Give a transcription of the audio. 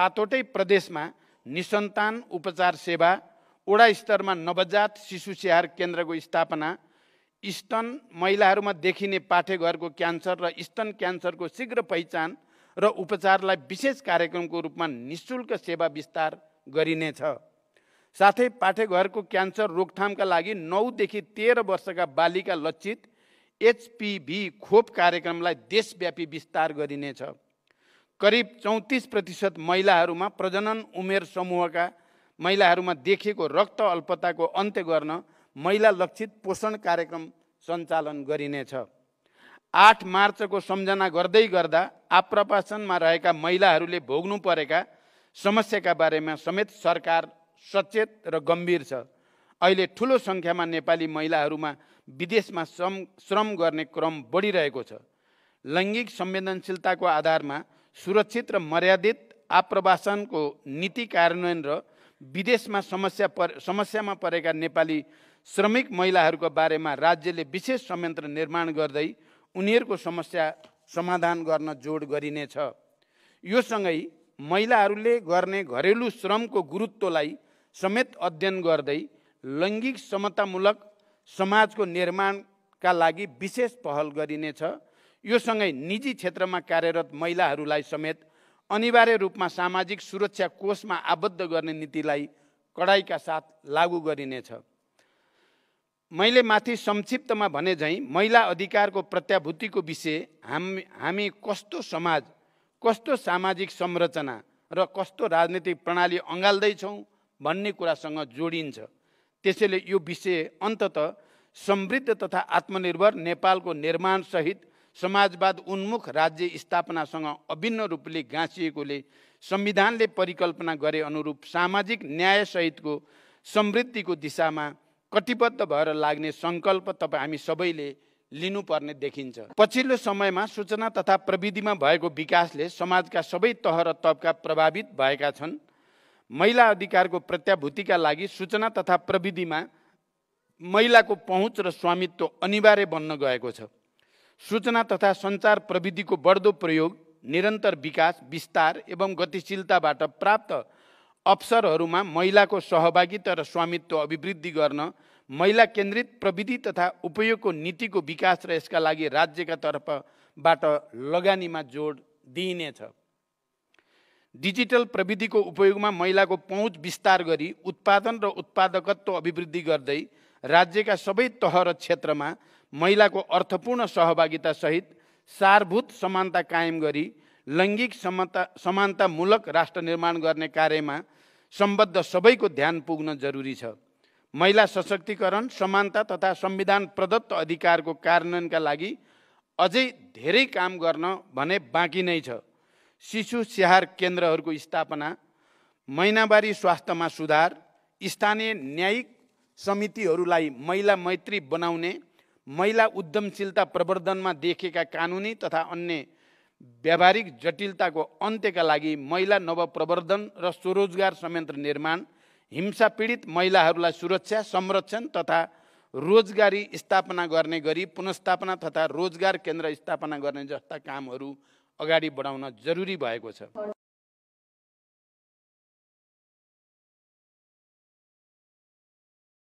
सातवटै प्रदेशमा निसन्तान उपचार सेवा ओडा स्तरमा नवजात शिशु स्याहार केन्द्रको स्थापना स्तन महिलाहरूमा देखिने पाठेघरको क्यान्सर र स्तन क्यान्सरको शीघ्र पहिचान र उपचारलाई विशेष कार्यक्रमको रूपमा निशुल्क सेवा विस्तार गरिनेछ साथै पाठेघरको क्यान्सर रोकथामका लागि नौदेखि तेह्र वर्षका बालिका लक्षित एचपिभी खोप कार्यक्रमलाई देशव्यापी विस्तार गरिनेछ करिब चौतिस प्रतिशत महिलाहरूमा प्रजनन उमेर समूहका महिलाहरूमा देखिएको रक्त अल्पताको अन्त्य गर्न महिला लक्षित पोषण कार्यक्रम सञ्चालन गरिनेछ आठ मार्चको सम्झना गर्दै गर्दा आप्रवासनमा रहेका महिलाहरूले भोग्नु परेका समस्याका बारेमा समेत सरकार सचेत र गम्भीर छ अहिले ठुलो सङ्ख्यामा नेपाली महिलाहरूमा विदेशमा श्रम श्रम गर्ने क्रम बढिरहेको छ लैङ्गिक संवेदनशीलताको आधारमा सुरक्षित र मर्यादित आप्रवासनको नीति कार्यान्वयन र विदेशमा समस्या पर समस्यामा परेका नेपाली श्रमिक महिलाहरूको बारेमा राज्यले विशेष संयन्त्र निर्माण गर्दै उनीहरूको समस्या समाधान गर्न जोड गरिनेछ यो सँगै महिलाहरूले गर्ने घरेलु श्रमको गुरुत्वलाई समेत अध्ययन गर्दै लैङ्गिक समतामूलक समाजको निर्माणका लागि विशेष पहल गरिनेछ योसँगै निजी क्षेत्रमा कार्यरत महिलाहरूलाई समेत अनिवार्य रूपमा सामाजिक सुरक्षा कोषमा आबद्ध गर्ने नीतिलाई कडाइका साथ लागू गरिनेछ मैले माथि संक्षिप्तमा भने झैँ महिला अधिकारको प्रत्याभूतिको विषय हाम हामी कस्तो समाज कस्तो सामाजिक संरचना र कस्तो राजनीतिक प्रणाली अँगाल्दैछौँ भन्ने कुरासँग जोडिन्छ त्यसैले यो विषय अन्तत समृद्ध तथा आत्मनिर्भर नेपालको निर्माणसहित समाजवाद उन्मुख राज्य स्थापनासँग अभिन्न रूपले गाँसिएकोले संविधानले परिकल्पना गरे अनुरूप सामाजिक न्यायसहितको समृद्धिको दिशामा कटिबद्ध भएर लाग्ने सङ्कल्प तपाईँ हामी सबैले लिनुपर्ने देखिन्छ पछिल्लो समयमा सूचना तथा प्रविधिमा भएको विकासले समाजका सबै तह र तबका प्रभावित भएका छन् महिला अधिकारको प्रत्याभूतिका लागि सूचना तथा प्रविधिमा महिलाको पहुँच र स्वामित्व अनिवार्य बन्न गएको छ सूचना तथा सञ्चार प्रविधिको बढ्दो प्रयोग निरन्तर विकास विस्तार एवं गतिशीलताबाट प्राप्त अवसरहरूमा महिलाको सहभागिता र स्वामित्व अभिवृद्धि गर्न महिला केन्द्रित प्रविधि तथा उपयोगको नीतिको विकास र यसका लागि राज्यका तर्फबाट लगानीमा जोड दिइनेछ डिजिटल प्रविधिको उपयोगमा महिलाको पहुँच विस्तार गरी उत्पादन र उत्पादकत्व अभिवृद्धि गर्दै राज्यका सबै तह र क्षेत्रमा महिलाको अर्थपूर्ण सहभागितासहित सारभूत समानता कायम गरी लैङ्गिक समानता समानतामूलक राष्ट्र निर्माण गर्ने कार्यमा सम्बद्ध सबैको ध्यान पुग्न जरुरी छ महिला सशक्तिकरण समानता तथा संविधान प्रदत्त अधिकारको कार्यान्वयनका लागि अझै धेरै काम गर्न भने बाँकी नै छ शिशु स्याहार केन्द्रहरूको स्थापना महिनावारी स्वास्थ्यमा सुधार स्थानीय न्यायिक समितिहरूलाई महिला मैत्री बनाउने महिला उद्यमशीलता प्रवर्धनमा देखेका कानुनी तथा अन्य व्यावहारिक जटिलताको अन्त्यका लागि महिला नवप्रवर्धन र स्वरोजगार संयन्त्र निर्माण हिंसा पीडित महिलाहरूलाई सुरक्षा संरक्षण तथा रोजगारी स्थापना गर्ने गरी पुनस्थापना तथा रोजगार केन्द्र स्थापना गर्ने जस्ता कामहरू अगाडि बढाउन जरुरी भएको छ